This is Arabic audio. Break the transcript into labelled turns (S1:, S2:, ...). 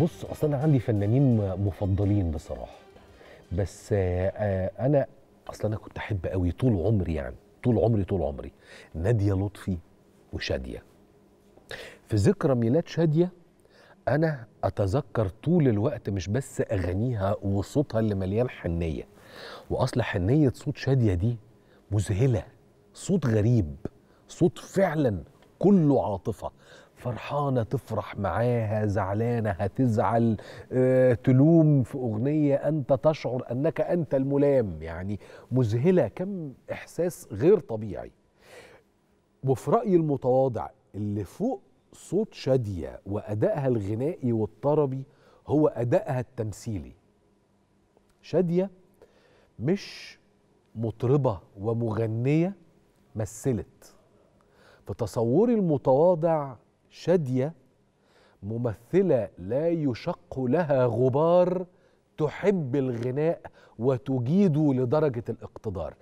S1: بص اصل انا عندي فنانين مفضلين بصراحه بس آه، آه، انا اصل انا كنت احب قوي طول عمري يعني طول عمري طول عمري ناديه لطفي وشاديه في ذكرى ميلاد شاديه انا اتذكر طول الوقت مش بس اغانيها وصوتها اللي مليان حنيه واصل حنيه صوت شاديه دي مذهله صوت غريب صوت فعلا كله عاطفه فرحانة تفرح معاها زعلانة هتزعل آه، تلوم في أغنية أنت تشعر أنك أنت الملام يعني مذهلة كم إحساس غير طبيعي وفي رأيي المتواضع اللي فوق صوت شادية وأدائها الغنائي والطربي هو أدائها التمثيلي شادية مش مطربة ومغنية مثلت في تصوري المتواضع شاديه ممثله لا يشق لها غبار تحب الغناء وتجيد لدرجه الاقتدار